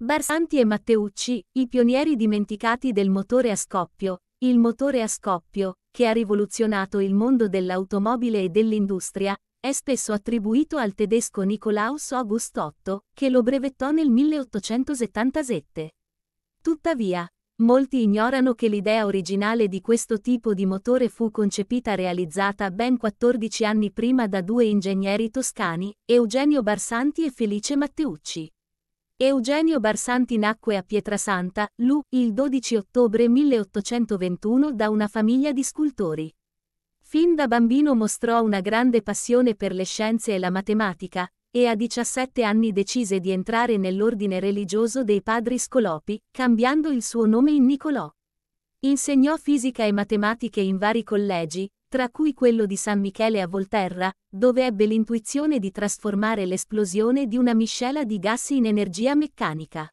Barsanti e Matteucci, i pionieri dimenticati del motore a scoppio, il motore a scoppio, che ha rivoluzionato il mondo dell'automobile e dell'industria, è spesso attribuito al tedesco Nikolaus August Otto, che lo brevettò nel 1877. Tuttavia, molti ignorano che l'idea originale di questo tipo di motore fu concepita e realizzata ben 14 anni prima da due ingegneri toscani, Eugenio Barsanti e Felice Matteucci. Eugenio Barsanti nacque a Pietrasanta, Lu, il 12 ottobre 1821 da una famiglia di scultori. Fin da bambino mostrò una grande passione per le scienze e la matematica, e a 17 anni decise di entrare nell'ordine religioso dei padri scolopi, cambiando il suo nome in Nicolò. Insegnò fisica e matematiche in vari collegi, tra cui quello di San Michele a Volterra, dove ebbe l'intuizione di trasformare l'esplosione di una miscela di gas in energia meccanica.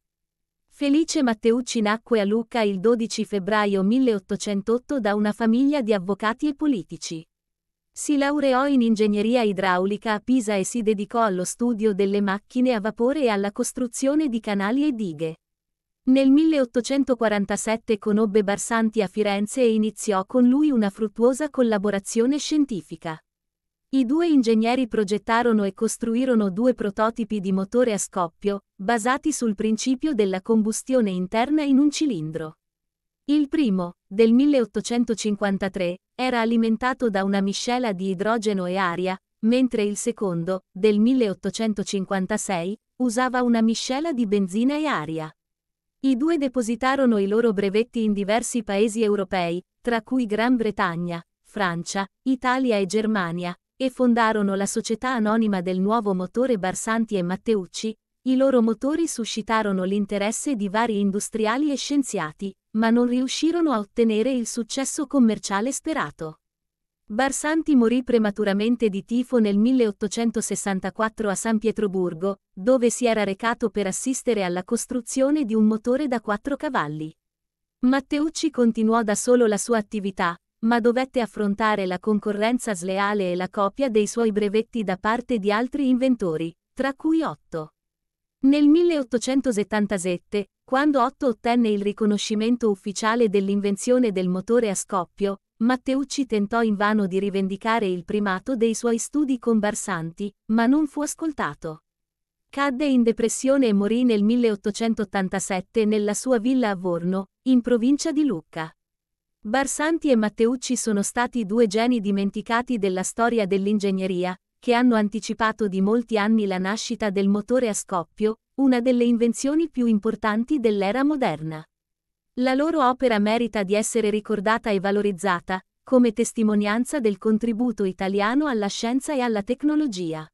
Felice Matteucci nacque a Lucca il 12 febbraio 1808 da una famiglia di avvocati e politici. Si laureò in ingegneria idraulica a Pisa e si dedicò allo studio delle macchine a vapore e alla costruzione di canali e dighe. Nel 1847 conobbe Barsanti a Firenze e iniziò con lui una fruttuosa collaborazione scientifica. I due ingegneri progettarono e costruirono due prototipi di motore a scoppio, basati sul principio della combustione interna in un cilindro. Il primo, del 1853, era alimentato da una miscela di idrogeno e aria, mentre il secondo, del 1856, usava una miscela di benzina e aria. I due depositarono i loro brevetti in diversi paesi europei, tra cui Gran Bretagna, Francia, Italia e Germania, e fondarono la Società Anonima del Nuovo Motore Barsanti e Matteucci, i loro motori suscitarono l'interesse di vari industriali e scienziati, ma non riuscirono a ottenere il successo commerciale sperato. Barsanti morì prematuramente di tifo nel 1864 a San Pietroburgo, dove si era recato per assistere alla costruzione di un motore da quattro cavalli. Matteucci continuò da solo la sua attività, ma dovette affrontare la concorrenza sleale e la copia dei suoi brevetti da parte di altri inventori, tra cui Otto. Nel 1877, quando Otto ottenne il riconoscimento ufficiale dell'invenzione del motore a scoppio, Matteucci tentò invano di rivendicare il primato dei suoi studi con Barsanti, ma non fu ascoltato. Cadde in depressione e morì nel 1887 nella sua villa a Vorno, in provincia di Lucca. Barsanti e Matteucci sono stati due geni dimenticati della storia dell'ingegneria, che hanno anticipato di molti anni la nascita del motore a scoppio, una delle invenzioni più importanti dell'era moderna. La loro opera merita di essere ricordata e valorizzata, come testimonianza del contributo italiano alla scienza e alla tecnologia.